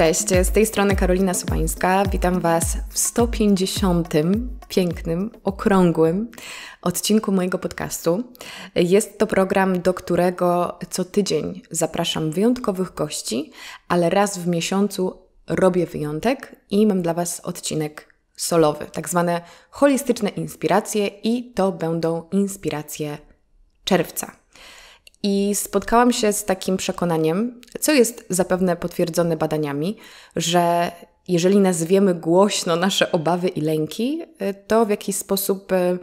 Cześć, z tej strony Karolina Subańska. Witam Was w 150. pięknym, okrągłym odcinku mojego podcastu. Jest to program, do którego co tydzień zapraszam wyjątkowych gości, ale raz w miesiącu robię wyjątek i mam dla Was odcinek solowy, tak zwane holistyczne inspiracje i to będą inspiracje czerwca. I spotkałam się z takim przekonaniem, co jest zapewne potwierdzone badaniami, że jeżeli nazwiemy głośno nasze obawy i lęki, y, to w jakiś sposób y,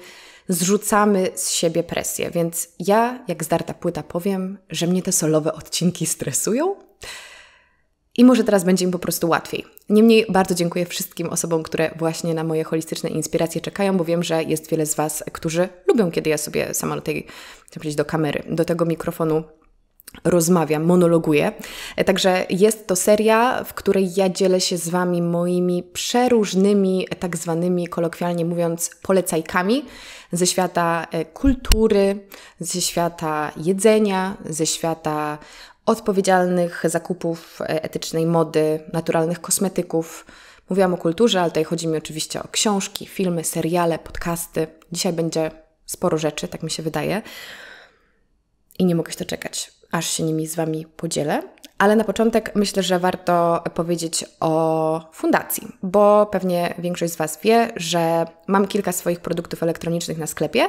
zrzucamy z siebie presję. Więc ja, jak zdarta płyta, powiem, że mnie te solowe odcinki stresują i może teraz będzie im po prostu łatwiej. Niemniej bardzo dziękuję wszystkim osobom, które właśnie na moje holistyczne inspiracje czekają, bo wiem, że jest wiele z Was, którzy lubią, kiedy ja sobie sama do tej, chcę powiedzieć, do kamery, do tego mikrofonu rozmawiam, monologuję. Także jest to seria, w której ja dzielę się z Wami moimi przeróżnymi, tak zwanymi, kolokwialnie mówiąc, polecajkami ze świata e, kultury, ze świata jedzenia, ze świata odpowiedzialnych zakupów e, etycznej mody, naturalnych kosmetyków. Mówiłam o kulturze, ale tutaj chodzi mi oczywiście o książki, filmy, seriale, podcasty. Dzisiaj będzie sporo rzeczy, tak mi się wydaje. I nie mogę się doczekać, aż się nimi z Wami podzielę. Ale na początek myślę, że warto powiedzieć o fundacji, bo pewnie większość z Was wie, że mam kilka swoich produktów elektronicznych na sklepie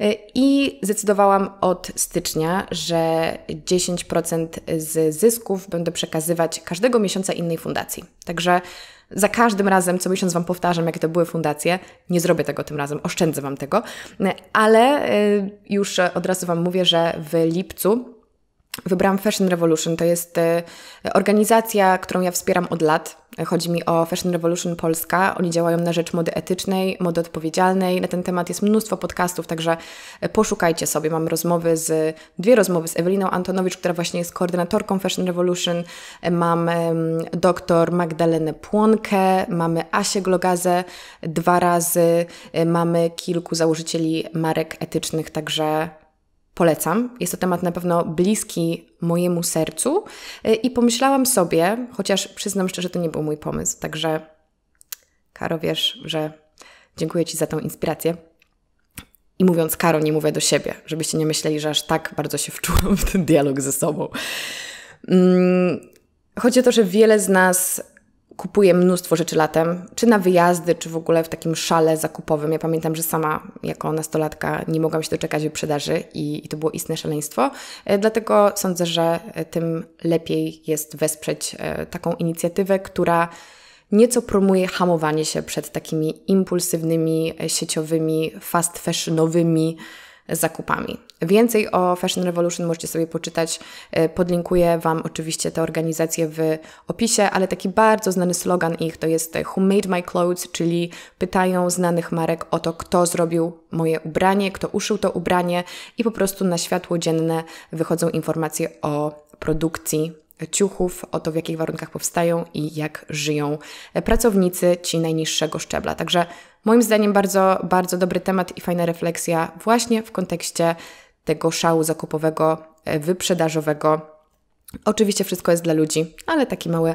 y, i zdecydowałam od stycznia, że 10% z zysków będę przekazywać każdego miesiąca innej fundacji. Także za każdym razem, co miesiąc Wam powtarzam, jakie to były fundacje. Nie zrobię tego tym razem, oszczędzę Wam tego, y, ale y, już od razu Wam mówię, że w lipcu Wybrałam Fashion Revolution. To jest e, organizacja, którą ja wspieram od lat. Chodzi mi o Fashion Revolution Polska. Oni działają na rzecz mody etycznej, mody odpowiedzialnej. Na ten temat jest mnóstwo podcastów, także e, poszukajcie sobie. Mam rozmowy z, dwie rozmowy z Eweliną Antonowicz, która właśnie jest koordynatorką Fashion Revolution. E, mam doktor Magdalenę Płonkę, mamy Asię Glogazę dwa razy, mamy kilku założycieli marek etycznych, także polecam. Jest to temat na pewno bliski mojemu sercu y, i pomyślałam sobie, chociaż przyznam szczerze, to nie był mój pomysł, także Karo, wiesz, że dziękuję Ci za tą inspirację. I mówiąc Karo, nie mówię do siebie, żebyście nie myśleli, że aż tak bardzo się wczułam w ten dialog ze sobą. Mm, chodzi o to, że wiele z nas kupuję mnóstwo rzeczy latem, czy na wyjazdy, czy w ogóle w takim szale zakupowym. Ja pamiętam, że sama jako nastolatka nie mogłam się doczekać wyprzedaży i, i to było istne szaleństwo. E, dlatego sądzę, że e, tym lepiej jest wesprzeć e, taką inicjatywę, która nieco promuje hamowanie się przed takimi impulsywnymi, sieciowymi, fast fashionowymi zakupami. Więcej o Fashion Revolution możecie sobie poczytać. E, podlinkuję Wam oczywiście te organizacje w opisie, ale taki bardzo znany slogan ich to jest e, Who Made My Clothes, czyli pytają znanych marek o to, kto zrobił moje ubranie, kto uszył to ubranie i po prostu na światło dzienne wychodzą informacje o produkcji ciuchów, o to w jakich warunkach powstają i jak żyją e, pracownicy ci najniższego szczebla. Także moim zdaniem bardzo, bardzo dobry temat i fajna refleksja właśnie w kontekście tego szału zakupowego, e, wyprzedażowego. Oczywiście wszystko jest dla ludzi, ale taki mały,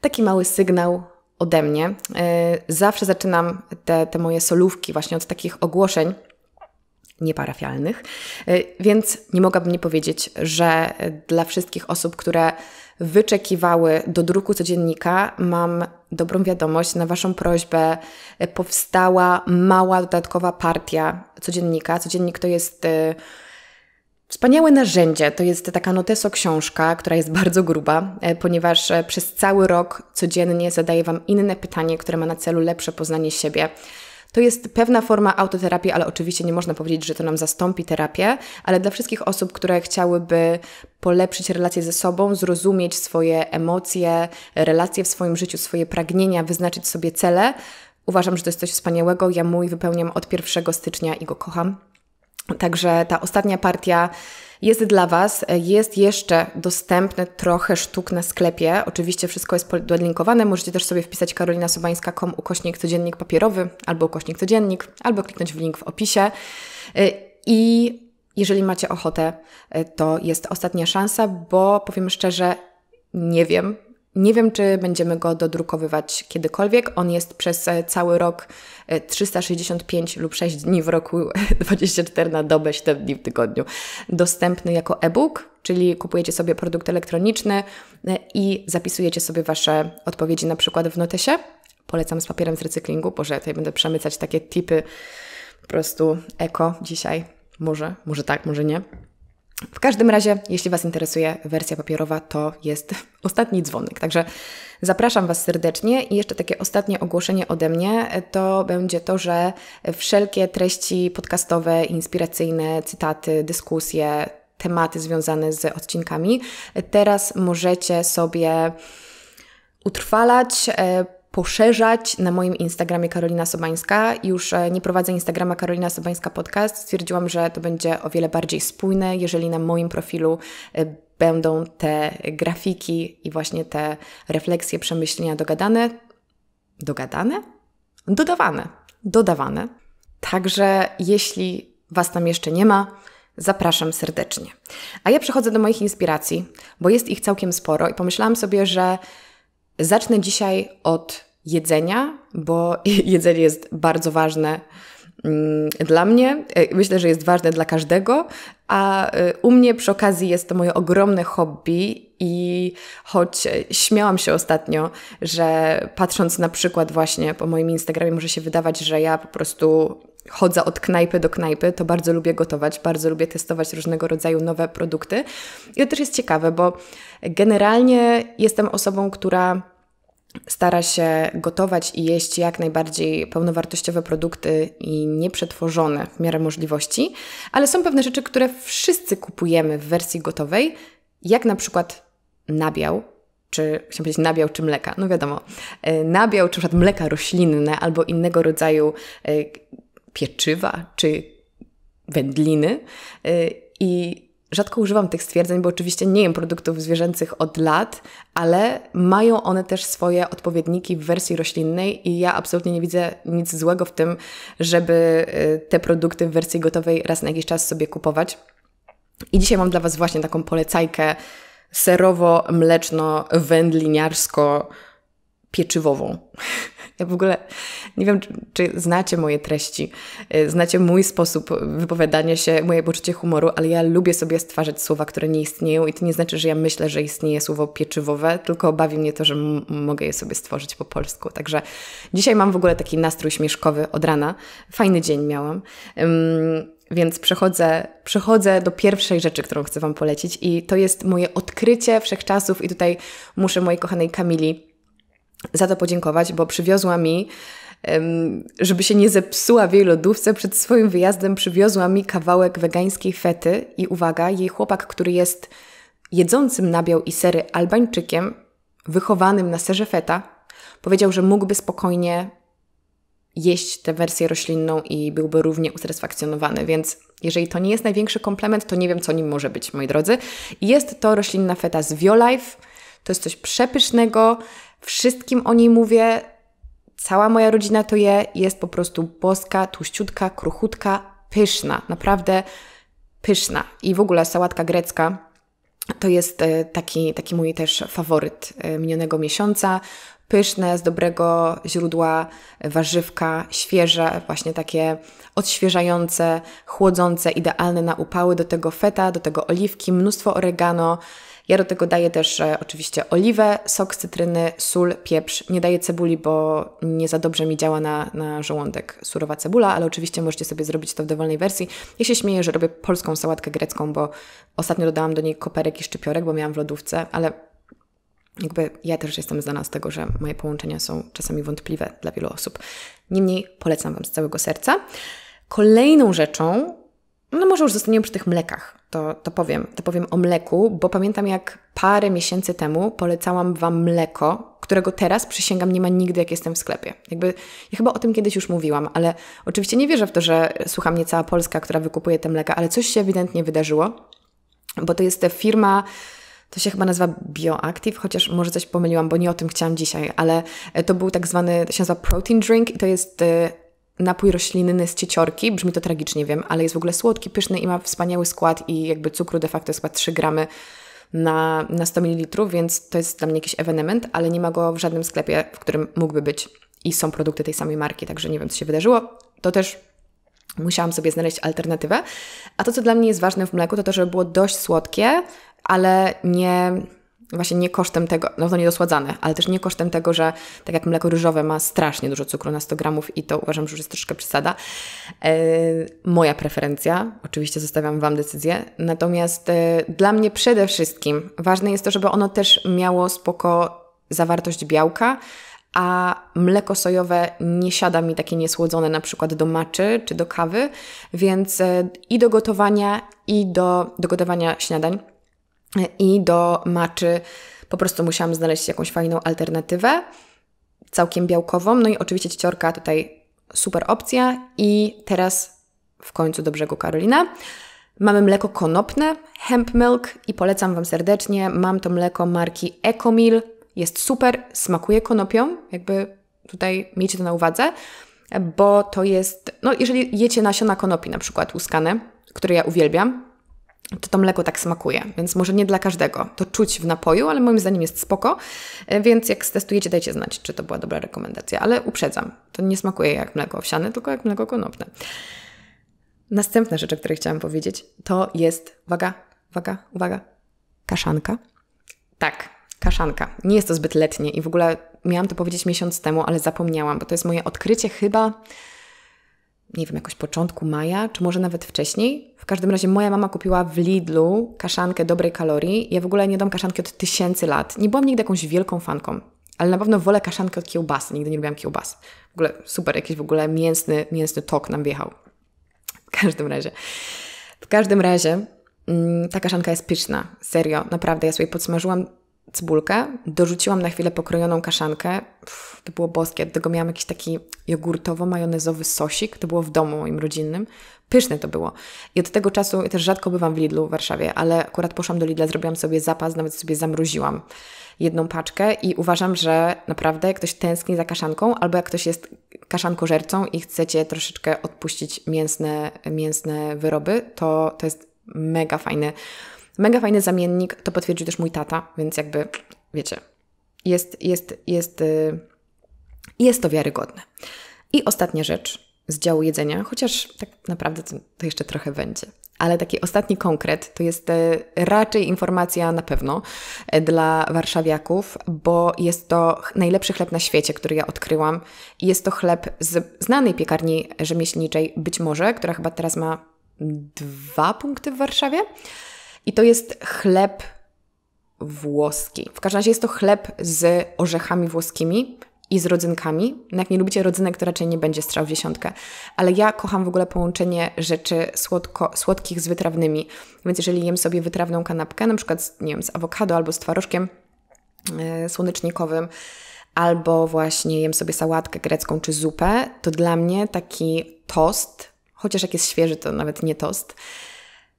taki mały sygnał ode mnie. E, zawsze zaczynam te, te moje solówki właśnie od takich ogłoszeń nieparafialnych, e, więc nie mogłabym nie powiedzieć, że dla wszystkich osób, które wyczekiwały do druku codziennika, mam dobrą wiadomość. Na Waszą prośbę powstała mała dodatkowa partia codziennika. Codziennik to jest Wspaniałe narzędzie to jest taka noteso książka, która jest bardzo gruba, e, ponieważ e, przez cały rok codziennie zadaję Wam inne pytanie, które ma na celu lepsze poznanie siebie. To jest pewna forma autoterapii, ale oczywiście nie można powiedzieć, że to nam zastąpi terapię, ale dla wszystkich osób, które chciałyby polepszyć relacje ze sobą, zrozumieć swoje emocje, relacje w swoim życiu, swoje pragnienia, wyznaczyć sobie cele, uważam, że to jest coś wspaniałego. Ja mój wypełniam od 1 stycznia i go kocham. Także ta ostatnia partia jest dla Was, jest jeszcze dostępne trochę sztuk na sklepie. Oczywiście wszystko jest podlinkowane, możecie też sobie wpisać karolinasobańska.com ukośnik codziennik papierowy albo ukośnik codziennik, albo kliknąć w link w opisie. Y, I jeżeli macie ochotę, y, to jest ostatnia szansa, bo powiem szczerze, nie wiem, nie wiem, czy będziemy go dodrukowywać kiedykolwiek. On jest przez e, cały rok 365 e, lub 6 dni w roku, 24 na dobę, 7 dni w tygodniu, dostępny jako e-book, czyli kupujecie sobie produkt elektroniczny e, i zapisujecie sobie Wasze odpowiedzi na przykład w notesie. Polecam z papierem z recyklingu, bo że tutaj będę przemycać takie tipy po prostu eko dzisiaj. Może, może tak, może nie. W każdym razie, jeśli Was interesuje wersja papierowa, to jest ostatni dzwonek. Także zapraszam Was serdecznie i jeszcze takie ostatnie ogłoszenie ode mnie to będzie to, że wszelkie treści podcastowe, inspiracyjne, cytaty, dyskusje, tematy związane z odcinkami teraz możecie sobie utrwalać e, poszerzać na moim Instagramie Karolina Sobańska. Już e, nie prowadzę Instagrama Karolina Sobańska Podcast. Stwierdziłam, że to będzie o wiele bardziej spójne, jeżeli na moim profilu e, będą te grafiki i właśnie te refleksje, przemyślenia dogadane. Dogadane? Dodawane. Dodawane. Także jeśli Was tam jeszcze nie ma, Zapraszam serdecznie. A ja przechodzę do moich inspiracji, bo jest ich całkiem sporo i pomyślałam sobie, że Zacznę dzisiaj od jedzenia, bo jedzenie jest bardzo ważne Mm, dla mnie, e, myślę, że jest ważne dla każdego, a e, u mnie przy okazji jest to moje ogromne hobby i choć e, śmiałam się ostatnio, że patrząc na przykład właśnie po moim Instagramie może się wydawać, że ja po prostu chodzę od knajpy do knajpy, to bardzo lubię gotować, bardzo lubię testować różnego rodzaju nowe produkty. I to też jest ciekawe, bo generalnie jestem osobą, która stara się gotować i jeść jak najbardziej pełnowartościowe produkty i nieprzetworzone w miarę możliwości, ale są pewne rzeczy, które wszyscy kupujemy w wersji gotowej, jak na przykład nabiał, czy chcę powiedzieć nabiał czy mleka, no wiadomo, e, nabiał czy przykład mleka roślinne albo innego rodzaju e, pieczywa czy wędliny e, i rzadko używam tych stwierdzeń, bo oczywiście nie jem produktów zwierzęcych od lat, ale mają one też swoje odpowiedniki w wersji roślinnej i ja absolutnie nie widzę nic złego w tym, żeby y, te produkty w wersji gotowej raz na jakiś czas sobie kupować. I dzisiaj mam dla Was właśnie taką polecajkę serowo-mleczno-wędliniarsko- pieczywową. Ja w ogóle nie wiem, czy, czy, znacie moje treści, y, znacie mój sposób wypowiadania się, moje poczucie humoru, ale ja lubię sobie stwarzać słowa, które nie istnieją i to nie znaczy, że ja myślę, że istnieje słowo pieczywowe, tylko bawi mnie to, że mogę je sobie stworzyć po polsku. Także dzisiaj mam w ogóle taki nastrój śmieszkowy od rana. Fajny dzień miałam. Um, więc przechodzę, przechodzę do pierwszej rzeczy, którą chcę Wam polecić, i to jest moje odkrycie wszechczasów. I tutaj muszę mojej kochanej Kamili za to podziękować, bo przywiozła mi, żeby się nie zepsuła w jej lodówce, przed swoim wyjazdem przywiozła mi kawałek wegańskiej fety i uwaga, jej chłopak, który jest jedzącym nabiał i sery Albańczykiem, wychowanym na serze feta, powiedział, że mógłby spokojnie jeść tę wersję roślinną i byłby równie usatysfakcjonowany. Więc jeżeli to nie jest największy komplement, to nie wiem, co nim może być, moi drodzy. Jest to roślinna feta z Violife. To jest coś przepysznego, Wszystkim o niej mówię, cała moja rodzina to je, jest po prostu boska, tłuściutka, kruchutka, pyszna, naprawdę pyszna. I w ogóle sałatka grecka to jest e, taki, taki mój też faworyt e, minionego miesiąca pyszne, z dobrego źródła e, warzywka, świeże, właśnie takie odświeżające, chłodzące, idealne na upały. Do tego feta, do tego oliwki, mnóstwo oregano. Ja do tego daję też e, oczywiście oliwę, sok z cytryny, sól, pieprz. Nie daję cebuli, bo nie za dobrze mi działa na, na żołądek surowa cebula, ale oczywiście możecie sobie zrobić to w dowolnej wersji. Ja się śmieję, że robię polską sałatkę grecką, bo ostatnio dodałam do niej koperek i szczypiorek, bo miałam w lodówce, ale jakby ja też jestem znana z tego, że moje połączenia są czasami wątpliwe dla wielu osób. Niemniej polecam Wam z całego serca. Kolejną rzeczą, no może już zostaniemy przy tych mlekach, to, to powiem, to powiem o mleku, bo pamiętam jak parę miesięcy temu polecałam Wam mleko, którego teraz przysięgam nie ma nigdy, jak jestem w sklepie. Jakby, ja chyba o tym kiedyś już mówiłam, ale oczywiście nie wierzę w to, że słucha mnie cała Polska, która wykupuje te mleka, ale coś się ewidentnie wydarzyło, bo to jest firma, to się chyba nazywa Bioactive, chociaż może coś pomyliłam, bo nie o tym chciałam dzisiaj, ale e, to był tak zwany, to się nazywa protein drink i to jest e, napój roślinny z cieciorki, brzmi to tragicznie, wiem, ale jest w ogóle słodki, pyszny i ma wspaniały skład i jakby cukru de facto jest chyba 3 gramy na, na 100 ml, więc to jest dla mnie jakiś ewenement, ale nie ma go w żadnym sklepie, w którym mógłby być i są produkty tej samej marki, także nie wiem, co się wydarzyło. To też musiałam sobie znaleźć alternatywę. A to, co dla mnie jest ważne w mleku, to to, żeby było dość słodkie, ale nie właśnie nie kosztem tego, no to niedosładzane, ale też nie kosztem tego, że tak jak mleko ryżowe ma strasznie dużo cukru na 100 gramów i to uważam, że już jest troszkę przesada. E, moja preferencja, oczywiście zostawiam Wam decyzję, natomiast e, dla mnie przede wszystkim ważne jest to, żeby ono też miało spoko zawartość białka, a mleko sojowe nie siada mi takie niesłodzone na przykład do maczy czy do kawy, więc e, i do gotowania, i do, do gotowania śniadań i do maczy po prostu musiałam znaleźć jakąś fajną alternatywę, całkiem białkową. No i oczywiście ciorka tutaj super opcja. I teraz w końcu do brzegu Karolina. Mamy mleko konopne, hemp milk i polecam Wam serdecznie. Mam to mleko marki Ecomil. Jest super, smakuje konopią, jakby tutaj miejcie to na uwadze, bo to jest, no jeżeli jecie nasiona konopi na przykład łuskane, które ja uwielbiam, to to mleko tak smakuje, więc może nie dla każdego. To czuć w napoju, ale moim zdaniem jest spoko, e, więc jak ztestujecie, dajcie znać, czy to była dobra rekomendacja, ale uprzedzam, to nie smakuje jak mleko owsiane, tylko jak mleko konopne. Następna rzecz, o której chciałam powiedzieć, to jest, uwaga, uwaga, uwaga, kaszanka. Tak, kaszanka. Nie jest to zbyt letnie i w ogóle miałam to powiedzieć miesiąc temu, ale zapomniałam, bo to jest moje odkrycie chyba nie wiem, jakoś początku maja, czy może nawet wcześniej. W każdym razie moja mama kupiła w Lidlu kaszankę dobrej kalorii. Ja w ogóle nie dam kaszanki od tysięcy lat. Nie byłam nigdy jakąś wielką fanką, ale na pewno wolę kaszankę od kiełbasy. Nigdy nie lubiłam kiełbas. W ogóle super, jakiś w ogóle mięsny, mięsny tok nam wjechał. W każdym razie. W każdym razie mm, ta kaszanka jest pyszna. Serio, naprawdę. Ja sobie podsmażyłam cebulkę, dorzuciłam na chwilę pokrojoną kaszankę. Pff, to było boskie. Do tego miałam jakiś taki jogurtowo-majonezowy sosik. To było w domu moim rodzinnym. Pyszne to było. I od tego czasu ja też rzadko bywam w Lidlu w Warszawie, ale akurat poszłam do Lidla, zrobiłam sobie zapas, nawet sobie zamroziłam jedną paczkę i uważam, że naprawdę jak ktoś tęskni za kaszanką, albo jak ktoś jest kaszankożercą i chcecie troszeczkę odpuścić mięsne, mięsne wyroby, to to jest mega fajny Mega fajny zamiennik, to potwierdził też mój tata, więc jakby, wiecie, jest, jest, jest, y, jest to wiarygodne. I ostatnia rzecz z działu jedzenia, chociaż tak naprawdę to, to jeszcze trochę będzie. Ale taki ostatni konkret to jest y, raczej informacja na pewno y, dla warszawiaków, bo jest to najlepszy chleb na świecie, który ja odkryłam. Jest to chleb z znanej piekarni rzemieślniczej, być może, która chyba teraz ma dwa punkty w Warszawie. I to jest chleb włoski. W każdym razie jest to chleb z orzechami włoskimi i z rodzynkami. No jak nie lubicie rodzynek, to raczej nie będzie strzał w dziesiątkę. Ale ja kocham w ogóle połączenie rzeczy słodko, słodkich z wytrawnymi. Więc jeżeli jem sobie wytrawną kanapkę, na przykład z, nie wiem, z awokado albo z twarożkiem yy, słonecznikowym, albo właśnie jem sobie sałatkę grecką czy zupę, to dla mnie taki tost, chociaż jak jest świeży, to nawet nie tost,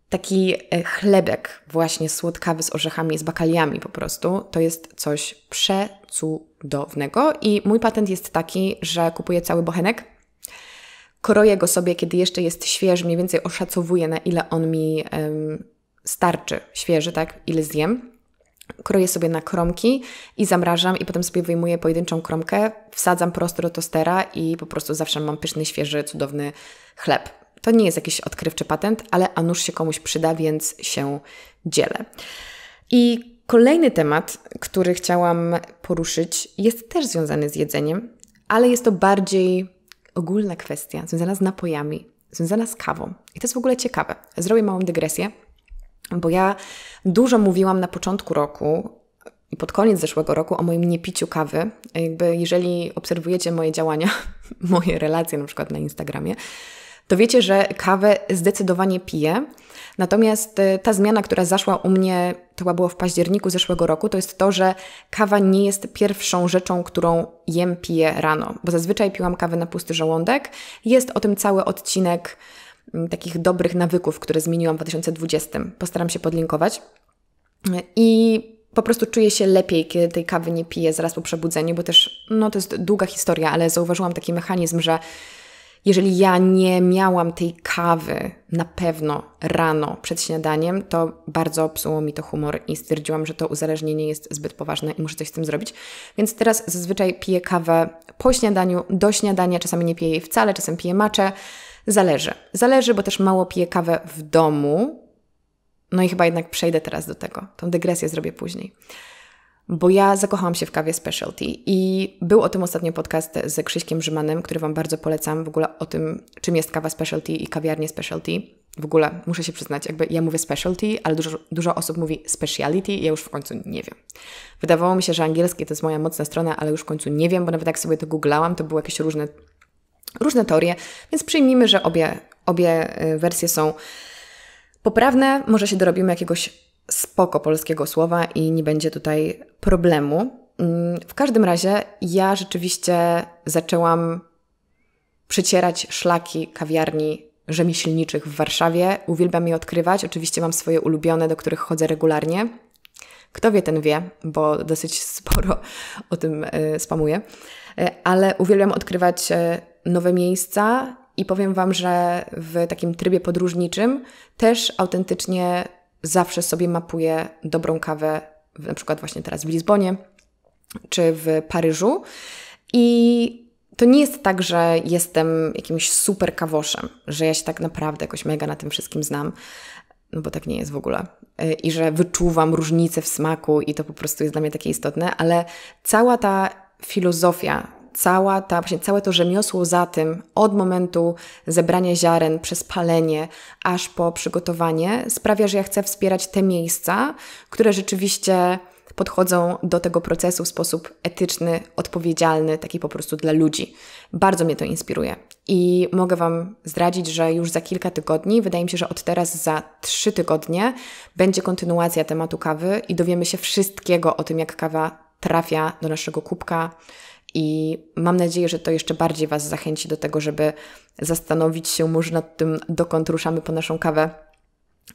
taki e, chlebek właśnie słodkawy z orzechami z bakaliami po prostu, to jest coś przecudownego i mój patent jest taki, że kupuję cały bochenek, kroję go sobie, kiedy jeszcze jest świeży, mniej więcej oszacowuję na ile on mi um, starczy, świeży, tak, ile zjem. Kroję sobie na kromki i zamrażam, i potem sobie wyjmuję pojedynczą kromkę, wsadzam prosto do tostera i po prostu zawsze mam pyszny, świeży, cudowny chleb to nie jest jakiś odkrywczy patent, ale a nuż się komuś przyda, więc się dzielę. I kolejny temat, który chciałam poruszyć, jest też związany z jedzeniem, ale jest to bardziej ogólna kwestia, związana z napojami, związana z kawą. I to jest w ogóle ciekawe. Zrobię małą dygresję, bo ja dużo mówiłam na początku roku i pod koniec zeszłego roku o moim niepiciu kawy. Jakby jeżeli obserwujecie moje działania, moje relacje na przykład na Instagramie, to wiecie, że kawę zdecydowanie piję. Natomiast y, ta zmiana, która zaszła u mnie, to chyba było w październiku zeszłego roku, to jest to, że kawa nie jest pierwszą rzeczą, którą jem, piję rano, bo zazwyczaj piłam kawę na pusty żołądek. Jest o tym cały odcinek mm, takich dobrych nawyków, które zmieniłam w 2020. Postaram się podlinkować. I po prostu czuję się lepiej, kiedy tej kawy nie piję zaraz po przebudzeniu, bo też, no to jest długa historia, ale zauważyłam taki mechanizm, że jeżeli ja nie miałam tej kawy na pewno rano przed śniadaniem, to bardzo psuło mi to humor i stwierdziłam, że to uzależnienie jest zbyt poważne i muszę coś z tym zrobić. Więc teraz zazwyczaj piję kawę po śniadaniu, do śniadania, czasami nie piję jej wcale, czasem piję macze. Zależy. Zależy, bo też mało piję kawę w domu. No i chyba jednak przejdę teraz do tego. Tą dygresję zrobię później bo ja zakochałam się w kawie specialty i był o tym ostatnio podcast z Krzyśkiem Rzymanem, który Wam bardzo polecam, w ogóle o tym, czym jest kawa specialty i kawiarnie specialty. W ogóle muszę się przyznać, jakby ja mówię specialty, ale dużo, dużo osób mówi speciality i ja już w końcu nie wiem. Wydawało mi się, że angielski to jest moja mocna strona, ale już w końcu nie wiem, bo nawet jak sobie to googlałam, to były jakieś różne, różne teorie, więc przyjmijmy, że obie, obie y, wersje są poprawne. Może się dorobimy jakiegoś spoko polskiego słowa i nie będzie tutaj problemu. Mm, w każdym razie ja rzeczywiście zaczęłam przycierać szlaki kawiarni rzemieślniczych w Warszawie. Uwielbiam je odkrywać. Oczywiście mam swoje ulubione, do których chodzę regularnie. Kto wie, ten wie, bo dosyć sporo o tym e, spamuję. E, ale uwielbiam odkrywać e, nowe miejsca i powiem Wam, że w takim trybie podróżniczym też autentycznie zawsze sobie mapuję dobrą kawę, na przykład właśnie teraz w Lizbonie czy w Paryżu. I to nie jest tak, że jestem jakimś super kawoszem, że ja się tak naprawdę jakoś mega na tym wszystkim znam, no bo tak nie jest w ogóle. Y, I że wyczuwam różnice w smaku i to po prostu jest dla mnie takie istotne, ale cała ta filozofia cała ta, właśnie całe to rzemiosło za tym, od momentu zebrania ziaren, przez palenie, aż po przygotowanie, sprawia, że ja chcę wspierać te miejsca, które rzeczywiście podchodzą do tego procesu w sposób etyczny, odpowiedzialny, taki po prostu dla ludzi. Bardzo mnie to inspiruje. I mogę Wam zdradzić, że już za kilka tygodni, wydaje mi się, że od teraz za trzy tygodnie, będzie kontynuacja tematu kawy i dowiemy się wszystkiego o tym, jak kawa trafia do naszego kubka, i mam nadzieję, że to jeszcze bardziej Was zachęci do tego, żeby zastanowić się może nad tym, dokąd ruszamy po naszą kawę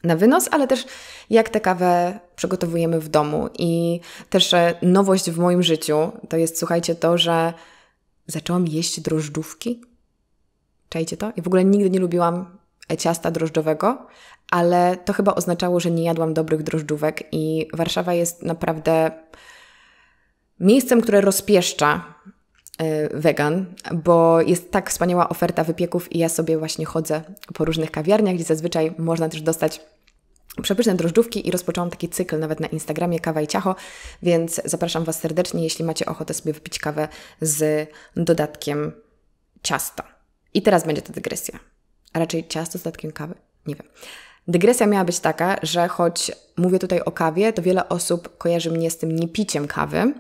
na wynos, ale też jak tę kawę przygotowujemy w domu. I też e, nowość w moim życiu to jest, słuchajcie, to, że zaczęłam jeść drożdżówki. Czajcie to? I w ogóle nigdy nie lubiłam e, ciasta drożdżowego, ale to chyba oznaczało, że nie jadłam dobrych drożdżówek i Warszawa jest naprawdę miejscem, które rozpieszcza E, wegan, bo jest tak wspaniała oferta wypieków i ja sobie właśnie chodzę po różnych kawiarniach, gdzie zazwyczaj można też dostać przepyszne drożdżówki i rozpoczęłam taki cykl nawet na Instagramie Kawa i Ciacho, więc zapraszam Was serdecznie, jeśli macie ochotę sobie wypić kawę z dodatkiem ciasta. I teraz będzie ta dygresja. A raczej ciasto z dodatkiem kawy? Nie wiem. Dygresja miała być taka, że choć mówię tutaj o kawie, to wiele osób kojarzy mnie z tym niepiciem kawy,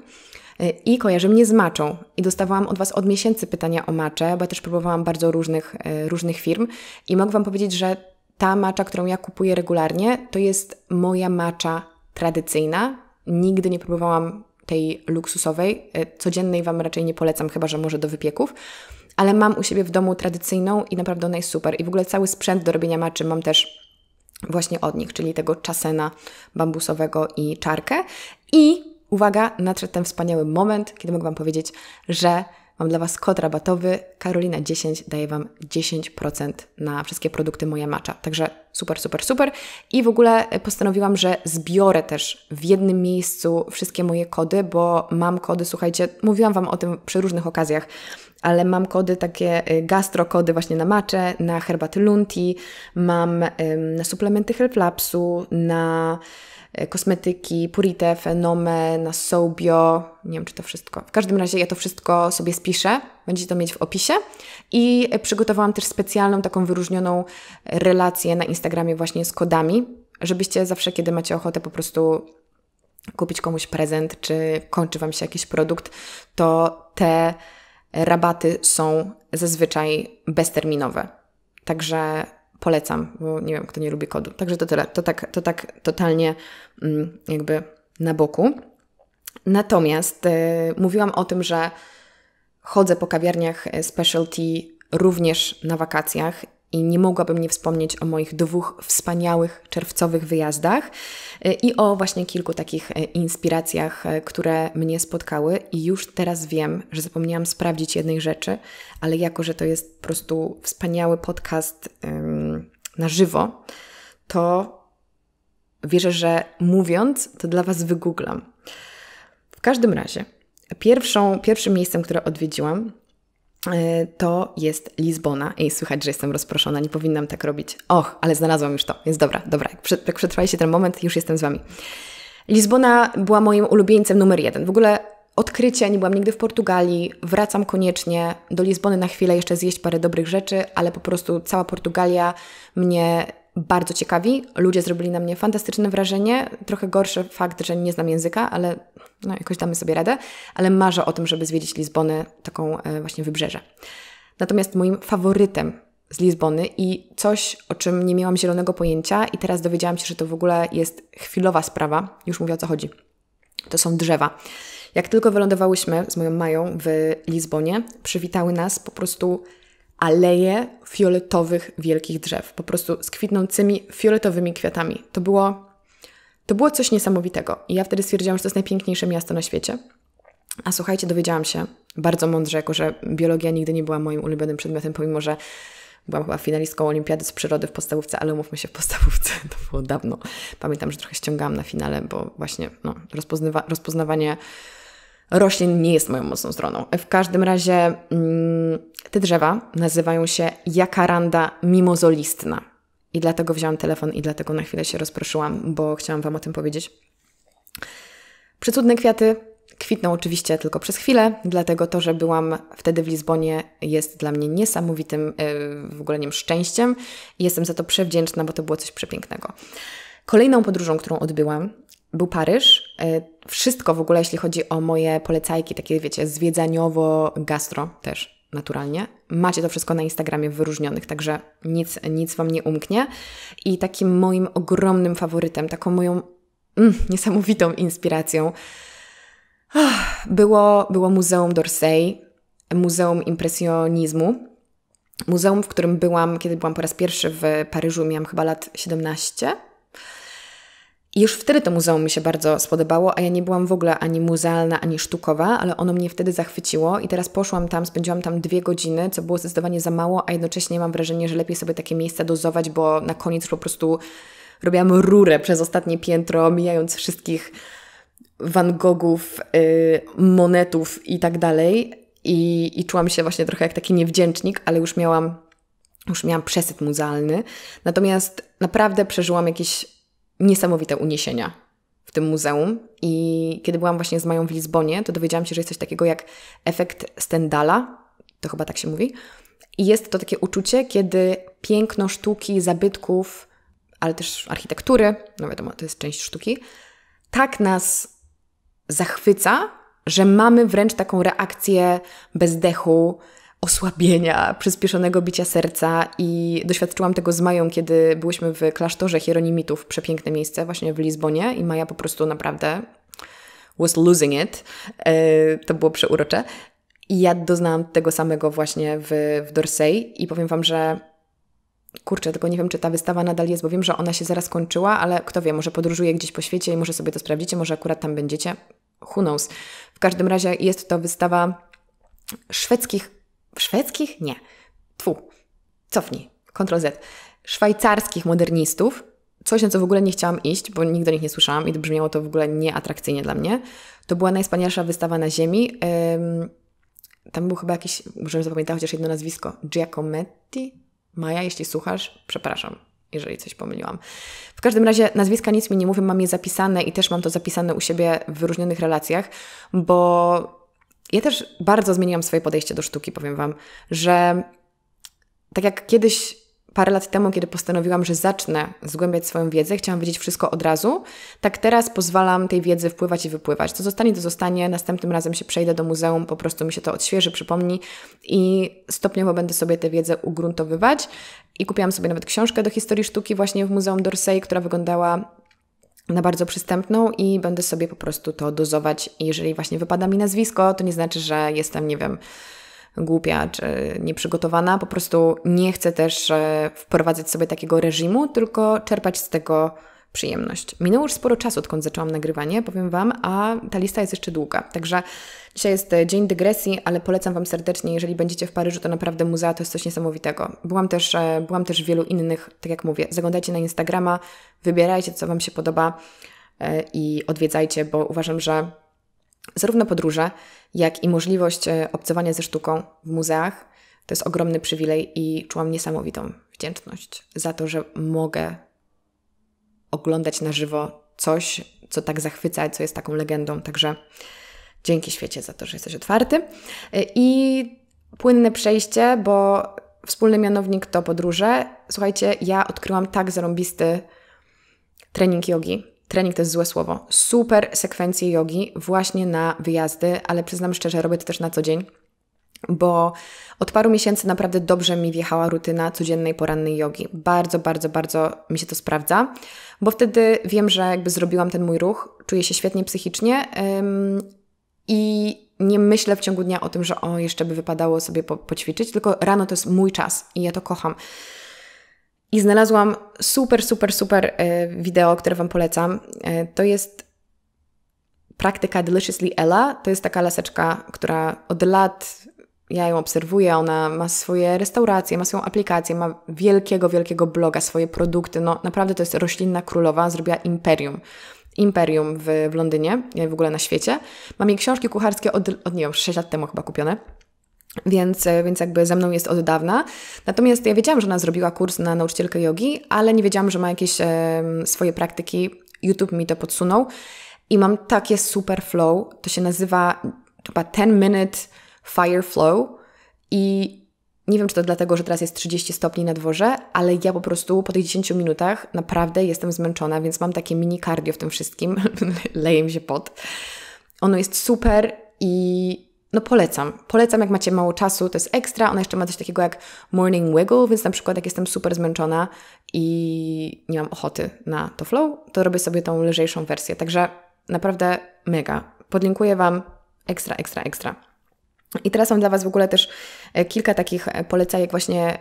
Y, i kojarzy mnie z maczą. I dostawałam od Was od miesięcy pytania o maczę, bo ja też próbowałam bardzo różnych, y, różnych firm i mogę Wam powiedzieć, że ta macza, którą ja kupuję regularnie, to jest moja macza tradycyjna. Nigdy nie próbowałam tej luksusowej, y, codziennej Wam raczej nie polecam, chyba że może do wypieków ale mam u siebie w domu tradycyjną i naprawdę ona jest super. I w ogóle cały sprzęt do robienia maczy mam też właśnie od nich, czyli tego czasena bambusowego i czarkę. I Uwaga, nadszedł ten wspaniały moment, kiedy mogę Wam powiedzieć, że mam dla Was kod rabatowy Karolina10 daje Wam 10% na wszystkie produkty Moja Macza. Także super, super, super. I w ogóle e, postanowiłam, że zbiorę też w jednym miejscu wszystkie moje kody, bo mam kody, słuchajcie, mówiłam Wam o tym przy różnych okazjach, ale mam kody takie e, gastrokody właśnie na macze, na herbaty lunti, mam na suplementy Lapsu, na E, kosmetyki, Purite, Fenome, Nasobio, nie wiem czy to wszystko. W każdym razie ja to wszystko sobie spiszę, będziecie to mieć w opisie. I e, przygotowałam też specjalną, taką wyróżnioną relację na Instagramie właśnie z kodami, żebyście zawsze, kiedy macie ochotę po prostu kupić komuś prezent, czy kończy Wam się jakiś produkt, to te rabaty są zazwyczaj bezterminowe. Także Polecam, bo nie wiem, kto nie lubi kodu. Także to tyle. To tak, to tak totalnie mm, jakby na boku. Natomiast e, mówiłam o tym, że chodzę po kawiarniach e, specialty również na wakacjach i nie mogłabym nie wspomnieć o moich dwóch wspaniałych czerwcowych wyjazdach y, i o właśnie kilku takich y, inspiracjach, y, które mnie spotkały. I już teraz wiem, że zapomniałam sprawdzić jednej rzeczy, ale jako, że to jest po prostu wspaniały podcast ym, na żywo, to wierzę, że mówiąc, to dla Was wygooglam. W każdym razie, pierwszą, pierwszym miejscem, które odwiedziłam, E, to jest Lizbona. I słychać, że jestem rozproszona, nie powinnam tak robić. Och, ale znalazłam już to, więc dobra, dobra. Jak, jak przetrwaliście ten moment, już jestem z Wami. Lizbona była moim ulubieńcem numer jeden. W ogóle odkrycie, nie byłam nigdy w Portugalii, wracam koniecznie do Lizbony na chwilę jeszcze zjeść parę dobrych rzeczy, ale po prostu cała Portugalia mnie bardzo ciekawi. Ludzie zrobili na mnie fantastyczne wrażenie. Trochę gorszy fakt, że nie znam języka, ale no jakoś damy sobie radę, ale marzę o tym, żeby zwiedzić Lizbonę, taką e, właśnie wybrzeże. Natomiast moim faworytem z Lizbony i coś, o czym nie miałam zielonego pojęcia, i teraz dowiedziałam się, że to w ogóle jest chwilowa sprawa, już mówię o co chodzi. To są drzewa. Jak tylko wylądowałyśmy z moją Mają w Lizbonie, przywitały nas po prostu aleje fioletowych wielkich drzew, po prostu z kwitnącymi fioletowymi kwiatami. To było to było coś niesamowitego. I ja wtedy stwierdziłam, że to jest najpiękniejsze miasto na świecie. A słuchajcie, dowiedziałam się bardzo mądrze, jako że biologia nigdy nie była moim ulubionym przedmiotem, pomimo że byłam chyba finalistką olimpiady z przyrody w podstawówce, ale umówmy się, w podstawówce to było dawno. Pamiętam, że trochę ściągałam na finale, bo właśnie no, rozpoznawa rozpoznawanie roślin nie jest moją mocną stroną. W każdym razie mm, te drzewa nazywają się jakaranda mimozolistna. I dlatego wziąłam telefon i dlatego na chwilę się rozproszyłam, bo chciałam Wam o tym powiedzieć. Przecudne kwiaty kwitną oczywiście tylko przez chwilę, dlatego to, że byłam wtedy w Lizbonie jest dla mnie niesamowitym e, w ogóle nie wiem, szczęściem i jestem za to przewdzięczna, bo to było coś przepięknego. Kolejną podróżą, którą odbyłam, był Paryż. E, wszystko w ogóle, jeśli chodzi o moje polecajki, takie wiecie, zwiedzaniowo gastro też naturalnie. Macie to wszystko na Instagramie wyróżnionych, także nic, nic Wam nie umknie. I takim moim ogromnym faworytem, taką moją mm, niesamowitą inspiracją ah, było, było Muzeum d'Orsay, Muzeum Impresjonizmu. Muzeum, w którym byłam, kiedy byłam po raz pierwszy w Paryżu, miałam chyba lat 17 już wtedy to muzeum mi się bardzo spodobało, a ja nie byłam w ogóle ani muzealna, ani sztukowa, ale ono mnie wtedy zachwyciło i teraz poszłam tam, spędziłam tam dwie godziny, co było zdecydowanie za mało, a jednocześnie mam wrażenie, że lepiej sobie takie miejsca dozować, bo na koniec po prostu robiłam rurę przez ostatnie piętro, mijając wszystkich Van Gogów, yy, Monetów i tak dalej. I, I czułam się właśnie trochę jak taki niewdzięcznik, ale już miałam, już miałam przesyt muzealny. Natomiast naprawdę przeżyłam jakieś niesamowite uniesienia w tym muzeum. I kiedy byłam właśnie z Mają w Lizbonie, to dowiedziałam się, że jest coś takiego jak efekt Stendala, to chyba tak się mówi. I jest to takie uczucie, kiedy piękno sztuki, zabytków, ale też architektury, no wiadomo, to jest część sztuki, tak nas zachwyca, że mamy wręcz taką reakcję bezdechu, osłabienia, przyspieszonego bicia serca i doświadczyłam tego z Mają, kiedy byłyśmy w klasztorze Hieronimitów, przepiękne miejsce właśnie w Lizbonie i Maja po prostu naprawdę was losing it. E, to było przeurocze. I ja doznałam tego samego właśnie w, w Dorsey i powiem Wam, że kurczę, tylko nie wiem, czy ta wystawa nadal jest, bo wiem, że ona się zaraz kończyła, ale kto wie, może podróżuję gdzieś po świecie i może sobie to sprawdzicie, może akurat tam będziecie. Who knows. W każdym razie jest to wystawa szwedzkich szwedzkich? Nie. Tfu, cofnij, Ctrl Z. Szwajcarskich modernistów, coś na co w ogóle nie chciałam iść, bo nigdy o nich nie słyszałam i brzmiało to w ogóle nieatrakcyjnie dla mnie. To była najspanialsza wystawa na ziemi. tam był chyba jakiś, możemy zapamiętać chociaż jedno nazwisko, Giacometti? Maja, jeśli słuchasz, przepraszam, jeżeli coś pomyliłam. W każdym razie nazwiska nic mi nie mówią, mam je zapisane i też mam to zapisane u siebie w różnych relacjach, bo ja też bardzo zmieniłam swoje podejście do sztuki, powiem Wam, że tak jak kiedyś parę lat temu, kiedy postanowiłam, że zacznę zgłębiać swoją wiedzę, chciałam wiedzieć wszystko od razu, tak teraz pozwalam tej wiedzy wpływać i wypływać. Co zostanie, to zostanie. Następnym razem się przejdę do muzeum, po prostu mi się to odświeży, przypomni i stopniowo będę sobie tę wiedzę ugruntowywać. I kupiłam sobie nawet książkę do historii sztuki właśnie w Muzeum Dorsey, która wyglądała na bardzo przystępną i będę sobie po prostu to dozować. jeżeli właśnie wypada mi nazwisko, to nie znaczy, że jestem, nie wiem, głupia czy nieprzygotowana. Po prostu nie chcę też e, wprowadzać sobie takiego reżimu, tylko czerpać z tego przyjemność. Minęło już sporo czasu, odkąd zaczęłam nagrywanie, powiem Wam, a ta lista jest jeszcze długa. Także dzisiaj jest e, dzień dygresji, ale polecam Wam serdecznie, jeżeli będziecie w Paryżu, to naprawdę muzea to jest coś niesamowitego. Byłam też, e, byłam też w wielu innych, tak jak mówię, zaglądajcie na Instagrama, wybierajcie, co Wam się podoba e, i odwiedzajcie, bo uważam, że zarówno podróże, jak i możliwość obcowania ze sztuką w muzeach to jest ogromny przywilej i czułam niesamowitą wdzięczność za to, że mogę oglądać na żywo coś, co tak zachwyca co jest taką legendą. Także dzięki świecie za to, że jesteś otwarty. I płynne przejście, bo wspólny mianownik to podróże. Słuchajcie, ja odkryłam tak zarąbisty trening jogi. Trening to jest złe słowo. Super sekwencje jogi właśnie na wyjazdy, ale przyznam szczerze, robię to też na co dzień bo od paru miesięcy naprawdę dobrze mi wjechała rutyna codziennej porannej jogi. Bardzo, bardzo, bardzo mi się to sprawdza, bo wtedy wiem, że jakby zrobiłam ten mój ruch, czuję się świetnie psychicznie ym, i nie myślę w ciągu dnia o tym, że o, jeszcze by wypadało sobie po, poćwiczyć, tylko rano to jest mój czas i ja to kocham. I znalazłam super, super, super e, wideo, które Wam polecam. E, to jest praktyka Deliciously Ella. To jest taka laseczka, która od lat ja ją obserwuję, ona ma swoje restauracje, ma swoją aplikację, ma wielkiego, wielkiego bloga, swoje produkty. No naprawdę to jest roślinna królowa, zrobiła imperium. Imperium w, w Londynie, e, w ogóle na świecie. Mam jej książki kucharskie od, od nie wiem, 6 lat temu chyba kupione. Więc, e, więc jakby ze mną jest od dawna. Natomiast ja wiedziałam, że ona zrobiła kurs na nauczycielkę jogi, ale nie wiedziałam, że ma jakieś e, swoje praktyki. YouTube mi to podsunął i mam takie super flow. To się nazywa chyba 10 minute Fire Flow i nie wiem, czy to dlatego, że teraz jest 30 stopni na dworze, ale ja po prostu po tych 10 minutach naprawdę jestem zmęczona, więc mam takie mini cardio w tym wszystkim. Leje mi się pod. Ono jest super i no polecam. Polecam, jak macie mało czasu, to jest ekstra. Ona jeszcze ma coś takiego jak morning wiggle, więc na przykład jak jestem super zmęczona i nie mam ochoty na to flow, to robię sobie tą lżejszą wersję. Także naprawdę mega. Podlinkuję Wam ekstra, ekstra, ekstra. I teraz mam dla Was w ogóle też e, kilka takich e, polecajek właśnie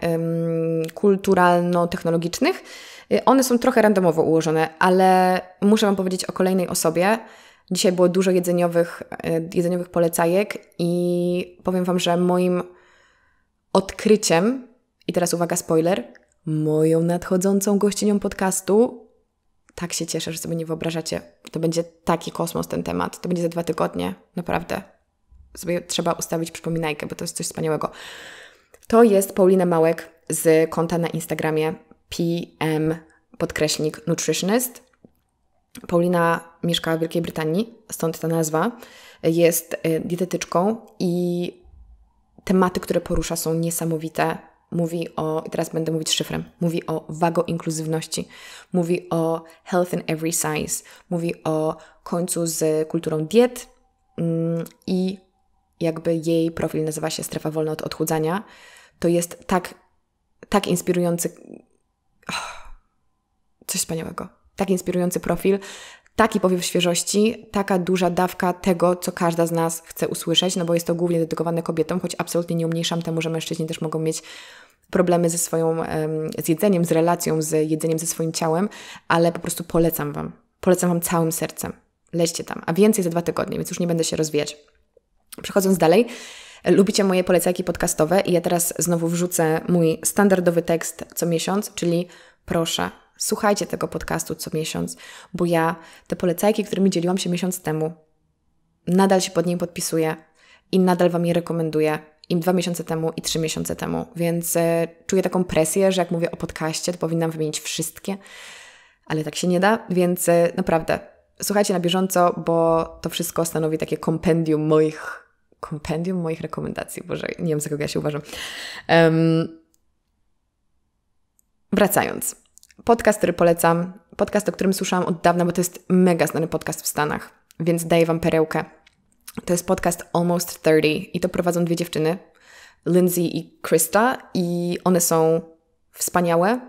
kulturalno-technologicznych. E, one są trochę randomowo ułożone, ale muszę Wam powiedzieć o kolejnej osobie. Dzisiaj było dużo jedzeniowych, jedzeniowych polecajek i powiem Wam, że moim odkryciem, i teraz uwaga, spoiler, moją nadchodzącą gościnią podcastu, tak się cieszę, że sobie nie wyobrażacie, to będzie taki kosmos ten temat, to będzie za dwa tygodnie, naprawdę sobie trzeba ustawić przypominajkę, bo to jest coś wspaniałego. To jest Paulina Małek z konta na Instagramie PM podkreśnik nutritionist. Paulina mieszka w Wielkiej Brytanii, stąd ta nazwa. Jest y, dietetyczką i tematy, które porusza są niesamowite. Mówi o, teraz będę mówić szyfrem, mówi o wagoinkluzywności, mówi o health in every size, mówi o końcu z kulturą diet mm, i jakby jej profil nazywa się Strefa Wolna od Odchudzania, to jest tak, tak inspirujący. Oh, coś wspaniałego. Tak inspirujący profil, taki powiew świeżości, taka duża dawka tego, co każda z nas chce usłyszeć, no bo jest to głównie dedykowane kobietom, choć absolutnie nie umniejszam temu, że mężczyźni też mogą mieć problemy ze swoją, z jedzeniem, z relacją, z jedzeniem ze swoim ciałem, ale po prostu polecam Wam. Polecam Wam całym sercem. leźcie tam, a więcej za dwa tygodnie, więc już nie będę się rozwijać. Przechodząc dalej, e, lubicie moje polecajki podcastowe i ja teraz znowu wrzucę mój standardowy tekst co miesiąc, czyli proszę, słuchajcie tego podcastu co miesiąc, bo ja te polecajki, którymi dzieliłam się miesiąc temu, nadal się pod nim podpisuję i nadal Wam je rekomenduję. im dwa miesiące temu, i trzy miesiące temu, więc e, czuję taką presję, że jak mówię o podcaście, to powinnam wymienić wszystkie, ale tak się nie da, więc e, naprawdę słuchajcie na bieżąco, bo to wszystko stanowi takie kompendium moich kompendium moich rekomendacji. bo nie wiem, za kogo ja się uważam. Um, wracając. Podcast, który polecam, podcast, o którym słyszałam od dawna, bo to jest mega znany podcast w Stanach, więc daję Wam perełkę. To jest podcast Almost 30 i to prowadzą dwie dziewczyny, Lindsay i Krista, i one są wspaniałe.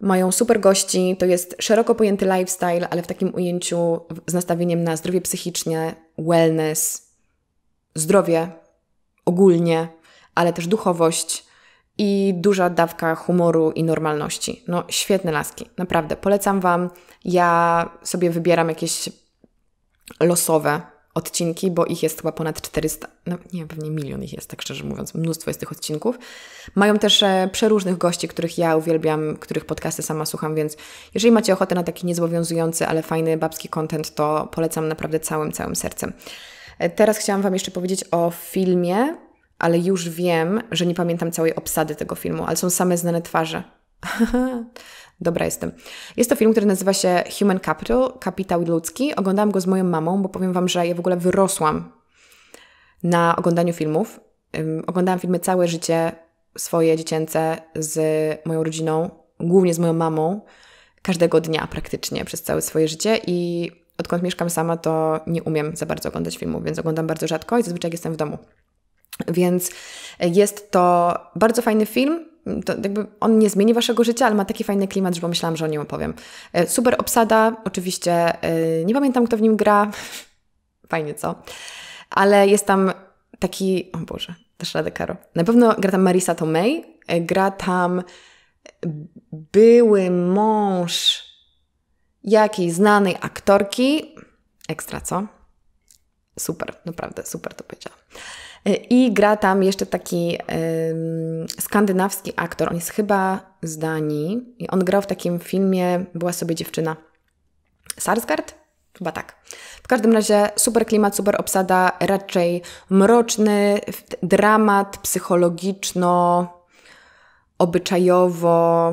Mają super gości, to jest szeroko pojęty lifestyle, ale w takim ujęciu z nastawieniem na zdrowie psychiczne, wellness, zdrowie ogólnie, ale też duchowość i duża dawka humoru i normalności. No, świetne laski, naprawdę. Polecam Wam. Ja sobie wybieram jakieś losowe odcinki, bo ich jest chyba ponad 400, no nie pewnie milion ich jest, tak szczerze mówiąc, mnóstwo jest tych odcinków. Mają też e, przeróżnych gości, których ja uwielbiam, których podcasty sama słucham, więc jeżeli macie ochotę na taki niezobowiązujący, ale fajny babski content, to polecam naprawdę całym, całym sercem. Teraz chciałam Wam jeszcze powiedzieć o filmie, ale już wiem, że nie pamiętam całej obsady tego filmu, ale są same znane twarze. Dobra jestem. Jest to film, który nazywa się Human Capital, Kapitał Ludzki. Oglądałam go z moją mamą, bo powiem Wam, że ja w ogóle wyrosłam na oglądaniu filmów. oglądałam filmy całe życie swoje dziecięce z moją rodziną, głównie z moją mamą, każdego dnia praktycznie przez całe swoje życie i odkąd mieszkam sama, to nie umiem za bardzo oglądać filmów, więc oglądam bardzo rzadko i zazwyczaj jestem w domu. Więc jest to bardzo fajny film, to jakby on nie zmieni waszego życia, ale ma taki fajny klimat, że pomyślałam, że o nim opowiem. E, super obsada, oczywiście e, nie pamiętam kto w nim gra, fajnie co, ale jest tam taki, o Boże, też radę Karo. Na pewno gra tam Marisa Tomei, e, gra tam były mąż jakiej znanej aktorki. Ekstra, co? Super, naprawdę super to powiedziałam. Y, I gra tam jeszcze taki skandynawski aktor. On jest chyba z Danii. I on grał w takim filmie Była sobie dziewczyna. Sarsgaard? Chyba tak. W każdym razie super klimat, super obsada, raczej mroczny dramat psychologiczno, obyczajowo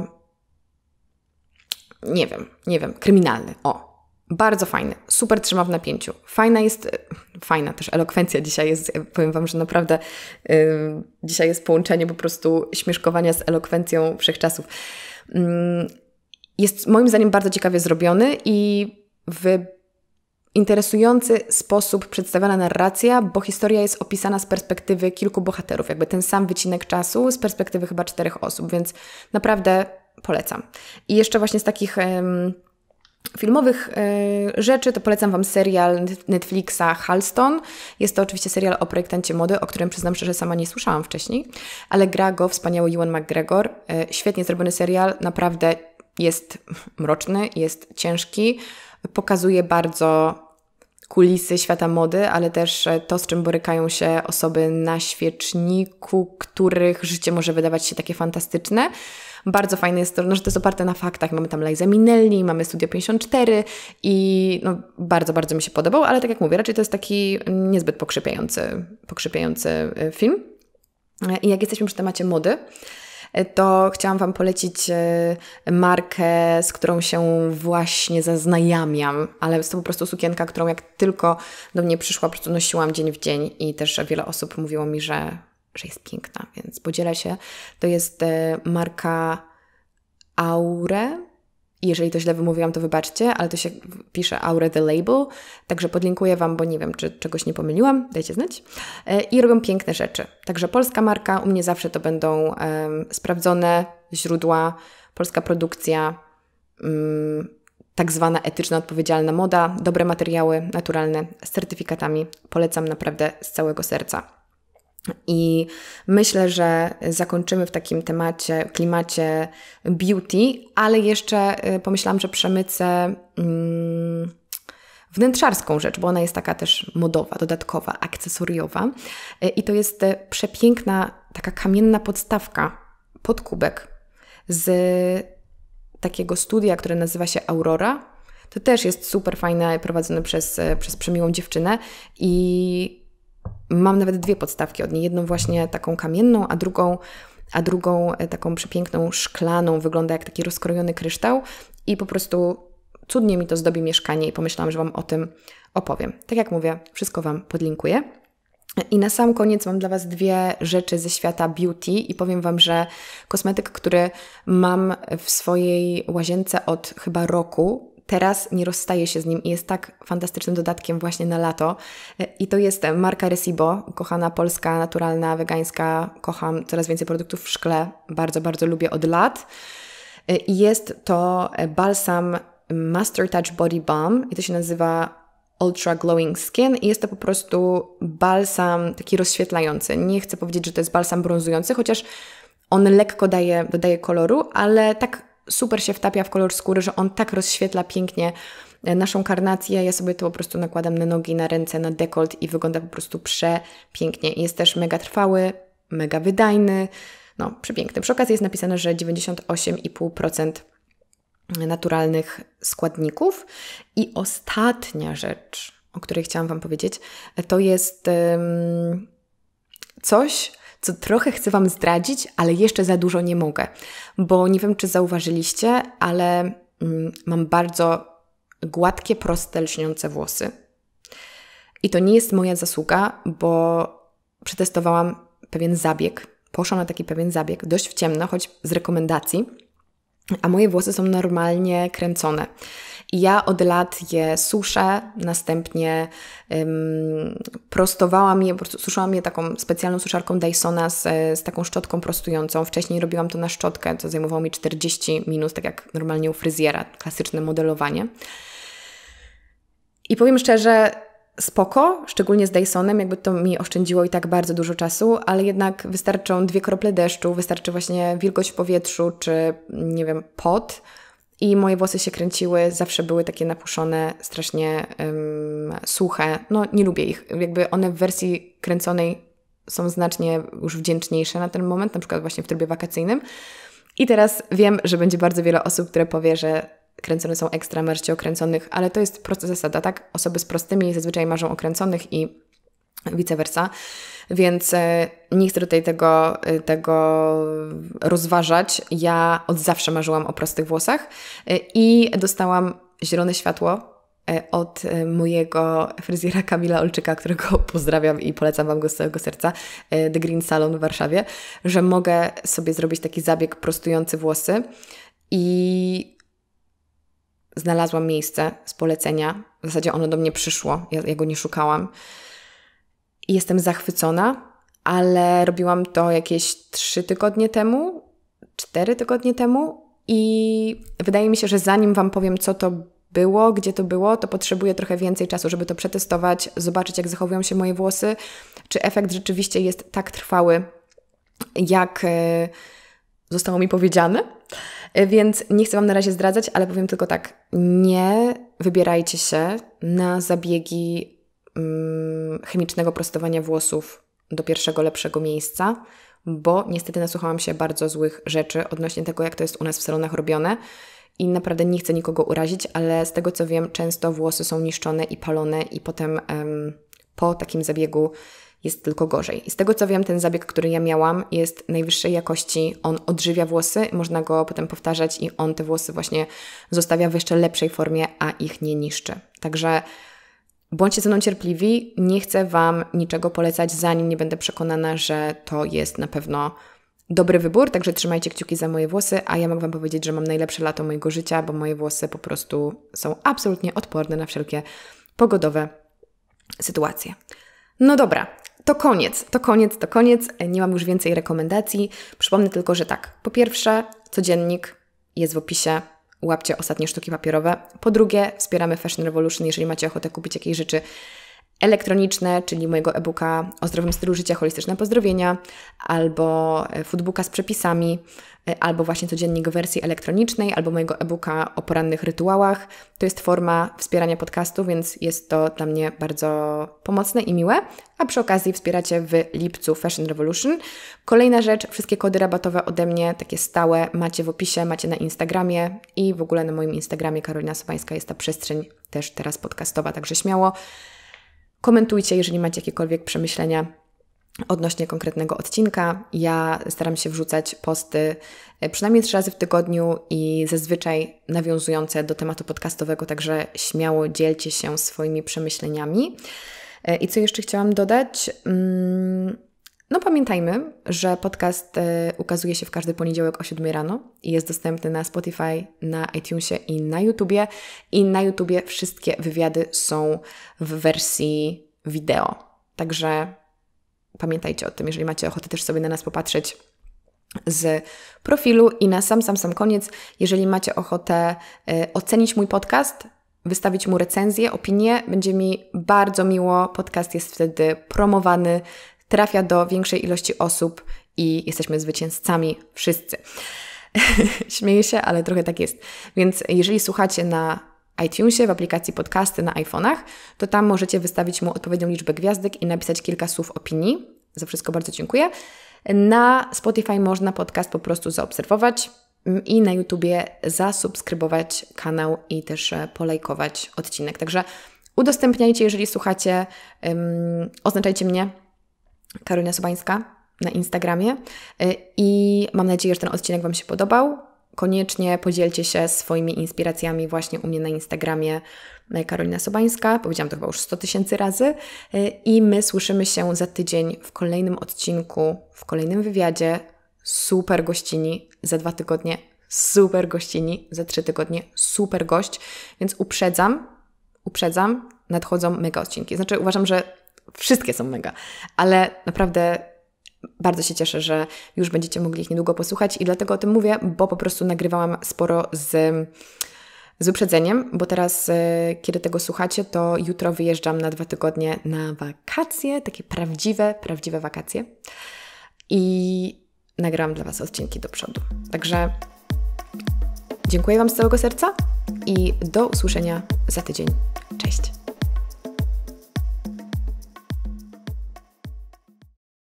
nie wiem, nie wiem, kryminalny. O, bardzo fajny, super trzyma w napięciu. Fajna jest, e, fajna też elokwencja dzisiaj jest, powiem Wam, że naprawdę yy, dzisiaj jest połączenie po prostu śmieszkowania z elokwencją wszechczasów. Mm, jest moim zdaniem bardzo ciekawie zrobiony i w interesujący sposób przedstawiona narracja, bo historia jest opisana z perspektywy kilku bohaterów, jakby ten sam wycinek czasu z perspektywy chyba czterech osób, więc naprawdę polecam. I jeszcze właśnie z takich filmowych e, rzeczy, to polecam Wam serial Netflixa Halston. Jest to oczywiście serial o projektancie mody, o którym przyznam szczerze, sama nie słyszałam wcześniej, ale gra go wspaniały Ewan McGregor. E, świetnie zrobiony serial, naprawdę jest mroczny, jest ciężki, pokazuje bardzo kulisy świata mody, ale też e, to, z czym borykają się osoby na świeczniku, których życie może wydawać się takie fantastyczne bardzo fajne jest to, no, że to jest oparte na faktach. Mamy tam Liza Minelli, mamy Studio 54 i no, bardzo, bardzo mi się podobał, ale tak jak mówię, raczej to jest taki niezbyt pokrzypiający, pokrzypiający y, film. I jak jesteśmy przy temacie mody, to chciałam Wam polecić y, markę, z którą się właśnie zaznajamiam, ale jest to po prostu sukienka, którą jak tylko do mnie przyszła, po prostu nosiłam dzień w dzień i też wiele osób mówiło mi, że że jest piękna, więc podzielę się. To jest e, marka Aure. Jeżeli to źle wymówiłam, to wybaczcie, ale to się pisze Aure the Label. Także podlinkuję Wam, bo nie wiem, czy czegoś nie pomyliłam. Dajcie znać. E, I robią piękne rzeczy. Także polska marka, u mnie zawsze to będą um, sprawdzone źródła, polska produkcja, um, tak zwana etyczna, odpowiedzialna moda, dobre materiały naturalne z certyfikatami. Polecam naprawdę z całego serca. I myślę, że zakończymy w takim temacie, klimacie beauty, ale jeszcze y, pomyślałam, że przemycę mm, wnętrzarską rzecz, bo ona jest taka też modowa, dodatkowa, akcesoriowa. Y, I to jest y, przepiękna, taka kamienna podstawka pod kubek z takiego studia, które nazywa się Aurora. To też jest super fajne, prowadzone przez, przez przemiłą dziewczynę i Mam nawet dwie podstawki od niej, jedną właśnie taką kamienną, a drugą, a drugą e, taką przepiękną szklaną, wygląda jak taki rozkrojony kryształ i po prostu cudnie mi to zdobi mieszkanie i pomyślałam, że Wam o tym opowiem. Tak jak mówię, wszystko Wam podlinkuję. I na sam koniec mam dla Was dwie rzeczy ze świata beauty i powiem Wam, że kosmetyk, który mam w swojej łazience od chyba roku, teraz nie rozstaje się z nim i jest tak fantastycznym dodatkiem właśnie na lato. I to jest marka Recibo, kochana polska, naturalna, wegańska. Kocham coraz więcej produktów w szkle, bardzo, bardzo lubię od lat. I jest to balsam Master Touch Body Balm i to się nazywa Ultra Glowing Skin i jest to po prostu balsam taki rozświetlający. Nie chcę powiedzieć, że to jest balsam brązujący, chociaż on lekko daje, dodaje koloru, ale tak super się wtapia w kolor skóry, że on tak rozświetla pięknie e, naszą karnację. Ja sobie to po prostu nakładam na nogi, na ręce, na dekolt i wygląda po prostu przepięknie. Jest też mega trwały, mega wydajny. No, przepiękny. Przy okazji jest napisane, że 98,5% naturalnych składników. I ostatnia rzecz, o której chciałam Wam powiedzieć, e, to jest um, coś, co trochę chcę Wam zdradzić, ale jeszcze za dużo nie mogę, bo nie wiem, czy zauważyliście, ale mm, mam bardzo gładkie, proste, lśniące włosy. I to nie jest moja zasługa, bo przetestowałam pewien zabieg. Poszłam na taki pewien zabieg, dość w ciemno, choć z rekomendacji, a moje włosy są normalnie kręcone ja od lat je suszę, następnie ym, prostowałam je, suszyłam je taką specjalną suszarką Dysona z, z, taką szczotką prostującą. Wcześniej robiłam to na szczotkę, co zajmowało mi 40 minut, tak jak normalnie u fryzjera, klasyczne modelowanie. I powiem szczerze, spoko, szczególnie z Dysonem, jakby to mi oszczędziło i tak bardzo dużo czasu, ale jednak wystarczą dwie krople deszczu, wystarczy właśnie wilgoć w powietrzu czy, nie wiem, pot – i moje włosy się kręciły, zawsze były takie napuszone, strasznie um, suche. No, nie lubię ich. Jakby one w wersji kręconej są znacznie już wdzięczniejsze na ten moment, na przykład właśnie w trybie wakacyjnym. I teraz wiem, że będzie bardzo wiele osób, które powie, że kręcone są ekstra marści okręconych, ale to jest prosta zasada, tak? Osoby z prostymi zazwyczaj marzą okręconych i vice versa. Więc e, nie chcę tutaj tego, e, tego rozważać. Ja od zawsze marzyłam o prostych włosach e, i dostałam zielone światło od mojego fryzjera Kamila Olczyka, którego pozdrawiam i polecam Wam go z całego serca, The Green Salon w Warszawie, że mogę sobie zrobić taki zabieg prostujący włosy i znalazłam miejsce z polecenia. W zasadzie ono do mnie przyszło, ja, ja go nie szukałam. Jestem zachwycona, ale robiłam to jakieś 3 tygodnie temu, 4 tygodnie temu i wydaje mi się, że zanim Wam powiem, co to było, gdzie to było, to potrzebuję trochę więcej czasu, żeby to przetestować, zobaczyć, jak zachowują się moje włosy, czy efekt rzeczywiście jest tak trwały, jak e, zostało mi powiedziane. E, więc nie chcę Wam na razie zdradzać, ale powiem tylko tak: nie wybierajcie się na zabiegi Mm, chemicznego prostowania włosów do pierwszego lepszego miejsca, bo niestety nasłuchałam się bardzo złych rzeczy odnośnie tego, jak to jest u nas w salonach robione. I naprawdę nie chcę nikogo urazić, ale z tego co wiem, często włosy są niszczone i palone, i potem po takim zabiegu jest tylko gorzej. I z tego co wiem, ten zabieg, który ja miałam, jest najwyższej jakości. On odżywia włosy, można go potem powtarzać, i on te włosy właśnie zostawia w jeszcze lepszej formie, a ich nie niszczy. Także Bądźcie ze mną cierpliwi, nie chcę Wam niczego polecać, zanim nie będę przekonana, że to jest na pewno dobry wybór, także trzymajcie kciuki za moje włosy, a ja mogę Wam powiedzieć, że mam najlepsze lato mojego życia, bo moje włosy po prostu są absolutnie odporne na wszelkie pogodowe sytuacje. No dobra, to koniec, to koniec, to koniec. Nie mam już więcej rekomendacji. Przypomnę tylko, że tak. Po pierwsze, codziennik jest w opisie łapcie ostatnie sztuki papierowe. Po drugie, wspieramy Fashion Revolution, jeżeli macie ochotę kupić jakieś rzeczy elektroniczne, czyli mojego e-booka o zdrowym stylu życia, holistyczne pozdrowienia, albo e, foodbooka z przepisami, e, albo właśnie codziennik w wersji elektronicznej, albo mojego e-booka o porannych rytuałach. To jest forma wspierania podcastu, więc jest to dla mnie bardzo pomocne i miłe. A przy okazji wspieracie w lipcu Fashion Revolution. Kolejna rzecz, wszystkie kody rabatowe ode mnie, takie stałe, macie w opisie, macie na Instagramie i w ogóle na moim Instagramie Karolina Sobańska jest ta przestrzeń też teraz podcastowa, także śmiało. Komentujcie, jeżeli macie jakiekolwiek przemyślenia odnośnie konkretnego odcinka. Ja staram się wrzucać posty e, przynajmniej trzy razy w tygodniu i zazwyczaj nawiązujące do tematu podcastowego, także śmiało dzielcie się swoimi przemyśleniami. E, I co jeszcze chciałam dodać? Mm, no pamiętajmy, że podcast e, ukazuje się w każdy poniedziałek o 7 rano i jest dostępny na Spotify, na iTunesie i na YouTubie. I na YouTubie wszystkie wywiady są w wersji wideo. Także pamiętajcie o tym, jeżeli macie ochotę też sobie na nas popatrzeć z profilu. I na sam, sam, sam koniec, jeżeli macie ochotę e, ocenić mój podcast, wystawić mu recenzję, opinię, będzie mi bardzo miło. Podcast jest wtedy promowany trafia do większej ilości osób i jesteśmy zwycięzcami wszyscy. Śmieję się, ale trochę tak jest. Więc jeżeli słuchacie na iTunesie, w aplikacji podcasty na iPhone'ach, to tam możecie wystawić mu odpowiednią liczbę gwiazdek i napisać kilka słów opinii. Za wszystko bardzo dziękuję. Na Spotify można podcast po prostu zaobserwować mm, i na YouTubie zasubskrybować kanał i też e, polajkować odcinek. Także udostępniajcie, jeżeli słuchacie, um, oznaczajcie mnie Karolina Sobańska na Instagramie. Y, I mam nadzieję, że ten odcinek Wam się podobał. Koniecznie podzielcie się swoimi inspiracjami właśnie u mnie na Instagramie y, Karolina Sobańska. Powiedziałam to chyba już 100 tysięcy razy. Y, I my słyszymy się za tydzień w kolejnym odcinku, w kolejnym wywiadzie. Super gościni za dwa tygodnie, super gościni za trzy tygodnie, super gość. Więc uprzedzam, uprzedzam, nadchodzą mega odcinki. Znaczy uważam, że wszystkie są mega, ale naprawdę bardzo się cieszę, że już będziecie mogli ich niedługo posłuchać i dlatego o tym mówię, bo po prostu nagrywałam sporo z, z uprzedzeniem, bo teraz, e, kiedy tego słuchacie, to jutro wyjeżdżam na dwa tygodnie na wakacje, takie prawdziwe, prawdziwe wakacje. I nagrałam dla Was odcinki do przodu. Także dziękuję Wam z całego serca i do usłyszenia za tydzień. Cześć!